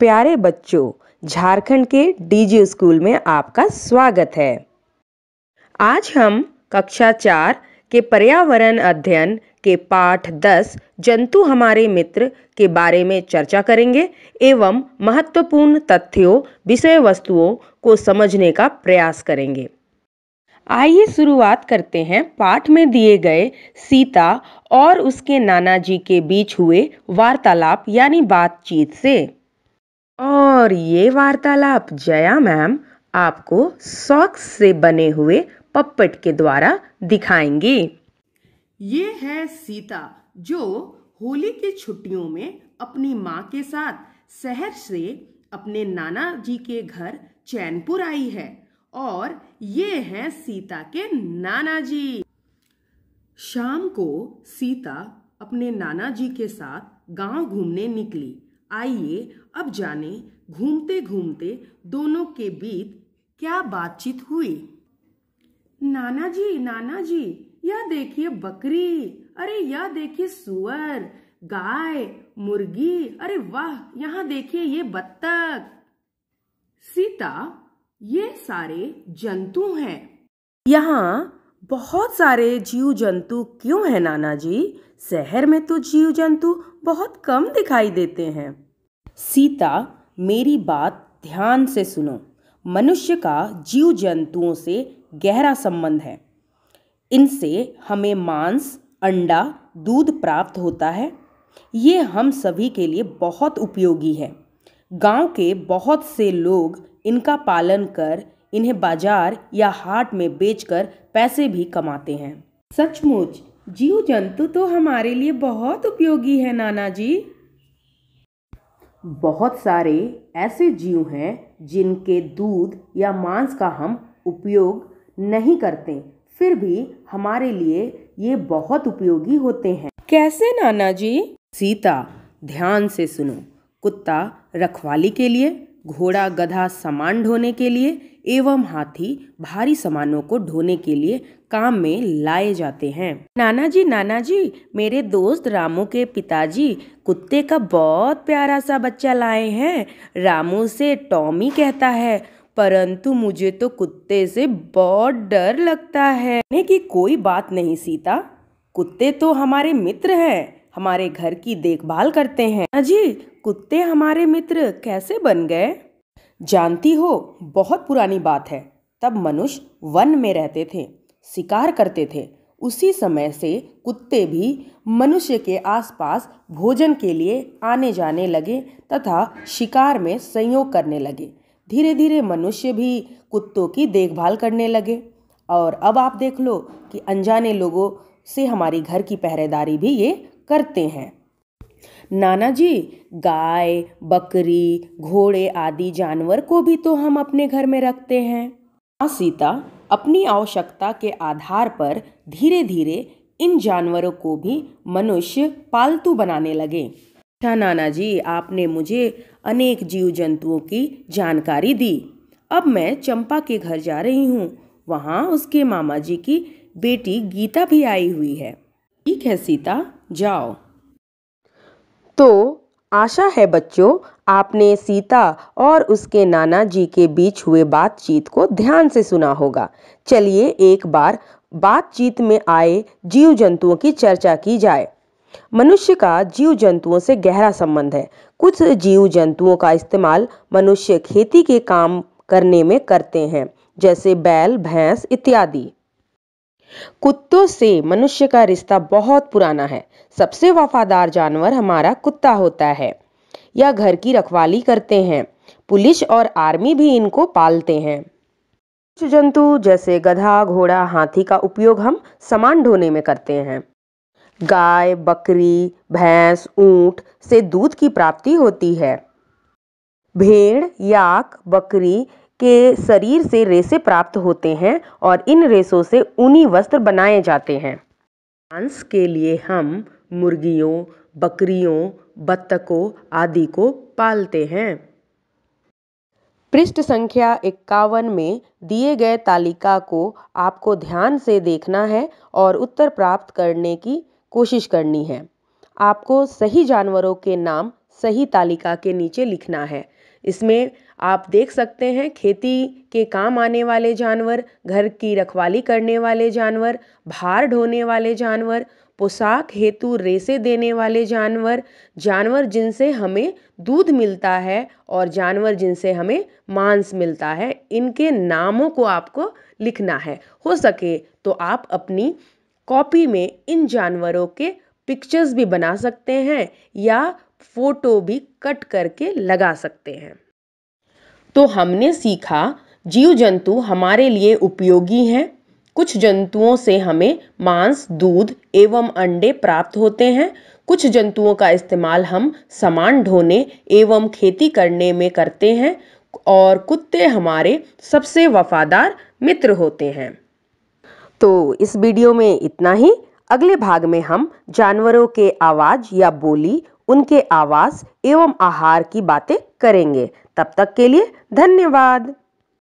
प्यारे बच्चों झारखंड के डीजी स्कूल में आपका स्वागत है आज हम कक्षा चार के पर्यावरण अध्ययन के पाठ दस जंतु हमारे मित्र के बारे में चर्चा करेंगे एवं महत्वपूर्ण तथ्यों विषय वस्तुओं को समझने का प्रयास करेंगे आइए शुरुआत करते हैं पाठ में दिए गए सीता और उसके नाना जी के बीच हुए वार्तालाप यानी बातचीत से और ये वार्तालाप जया मैम आपको सॉक्स से बने हुए पप्पट के द्वारा दिखाएंगी ये है सीता जो होली की छुट्टियों में अपनी माँ के साथ शहर से अपने नाना जी के घर चैनपुर आई है और ये हैं सीता के नाना जी शाम को सीता अपने नाना जी के साथ गांव घूमने निकली आइए अब जाने घूमते घूमते दोनों के बीच क्या बातचीत हुई नाना जी नाना जी यह देखिए बकरी अरे यह देखिए सुअर गाय मुर्गी अरे वाह यहाँ देखिए ये बत्तख सीता ये सारे जंतु हैं यहाँ बहुत सारे जीव जंतु क्यों हैं नाना जी शहर में तो जीव जंतु बहुत कम दिखाई देते हैं सीता मेरी बात ध्यान से सुनो मनुष्य का जीव जंतुओं से गहरा संबंध है इनसे हमें मांस अंडा दूध प्राप्त होता है ये हम सभी के लिए बहुत उपयोगी है गांव के बहुत से लोग इनका पालन कर इन्हें बाजार या हाट में बेचकर पैसे भी कमाते हैं सचमुच जीव जंतु तो हमारे लिए बहुत उपयोगी है नाना जी बहुत सारे ऐसे जीव हैं जिनके दूध या मांस का हम उपयोग नहीं करते फिर भी हमारे लिए ये बहुत उपयोगी होते हैं कैसे नाना जी सीता ध्यान से सुनो कुत्ता रखवाली के लिए घोड़ा गधा सामान ढोने के लिए एवं हाथी भारी सामानों को ढोने के लिए काम में लाए जाते हैं नाना जी नाना जी मेरे दोस्त रामू के पिताजी कुत्ते का बहुत प्यारा सा बच्चा लाए हैं रामू से टॉमी कहता है परंतु मुझे तो कुत्ते से बहुत डर लगता है कि कोई बात नहीं सीता कुत्ते तो हमारे मित्र हैं हमारे घर की देखभाल करते हैं अजी हाँ कुत्ते हमारे मित्र कैसे बन गए जानती हो बहुत पुरानी बात है तब मनुष्य वन में रहते थे शिकार करते थे उसी समय से कुत्ते भी मनुष्य के आसपास भोजन के लिए आने जाने लगे तथा शिकार में संयोग करने लगे धीरे धीरे मनुष्य भी कुत्तों की देखभाल करने लगे और अब आप देख लो कि अनजाने लोगों से हमारी घर की पहरेदारी भी ये करते हैं नाना जी गाय बकरी घोड़े आदि जानवर को भी तो हम अपने घर में रखते हैं माँ सीता अपनी आवश्यकता के आधार पर धीरे धीरे इन जानवरों को भी मनुष्य पालतू बनाने लगे अच्छा नाना जी आपने मुझे अनेक जीव जंतुओं की जानकारी दी अब मैं चंपा के घर जा रही हूँ वहाँ उसके मामा जी की बेटी गीता भी आई हुई है ठीक है सीता जाओ तो आशा है बच्चों आपने सीता और उसके नाना जी के बीच हुए बातचीत को ध्यान से सुना होगा चलिए एक बार बातचीत में आए जीव जंतुओं की चर्चा की जाए मनुष्य का जीव जंतुओं से गहरा संबंध है कुछ जीव जंतुओं का इस्तेमाल मनुष्य खेती के काम करने में करते हैं जैसे बैल भैंस इत्यादि कुत्तों से मनुष्य का रिश्ता बहुत पुराना है सबसे वफादार जानवर हमारा कुत्ता होता है यह घर की रखवाली करते हैं पुलिस और आर्मी भी इनको पालते हैं कुछ जंतु जैसे गधा घोड़ा हाथी का उपयोग हम सामान ढोने में करते हैं गाय बकरी भैंस ऊंट से दूध की प्राप्ति होती है भेड़ याक बकरी के शरीर से रेशे प्राप्त होते हैं और इन रेशों से ऊनी वस्त्र बनाए जाते हैं मांस के लिए हम मुर्गियों बकरियों बत्तखों आदि को पालते हैं पृष्ठ संख्या इक्यावन में दिए गए तालिका को आपको ध्यान से देखना है और उत्तर प्राप्त करने की कोशिश करनी है आपको सही जानवरों के नाम सही तालिका के नीचे लिखना है इसमें आप देख सकते हैं खेती के काम आने वाले जानवर घर की रखवाली करने वाले जानवर भार ढोने वाले जानवर पोशाक हेतु रेसे देने वाले जानवर जानवर जिनसे हमें दूध मिलता है और जानवर जिनसे हमें मांस मिलता है इनके नामों को आपको लिखना है हो सके तो आप अपनी कॉपी में इन जानवरों के पिक्चर्स भी बना सकते हैं या फ़ोटो भी कट करके लगा सकते हैं तो हमने सीखा जीव जंतु हमारे लिए उपयोगी हैं कुछ जंतुओं से हमें मांस दूध एवं अंडे प्राप्त होते हैं कुछ जंतुओं का इस्तेमाल हम सामान ढोने एवं खेती करने में करते हैं और कुत्ते हमारे सबसे वफादार मित्र होते हैं तो इस वीडियो में इतना ही अगले भाग में हम जानवरों के आवाज़ या बोली उनके आवास एवं आहार की बातें करेंगे तब तक के लिए धन्यवाद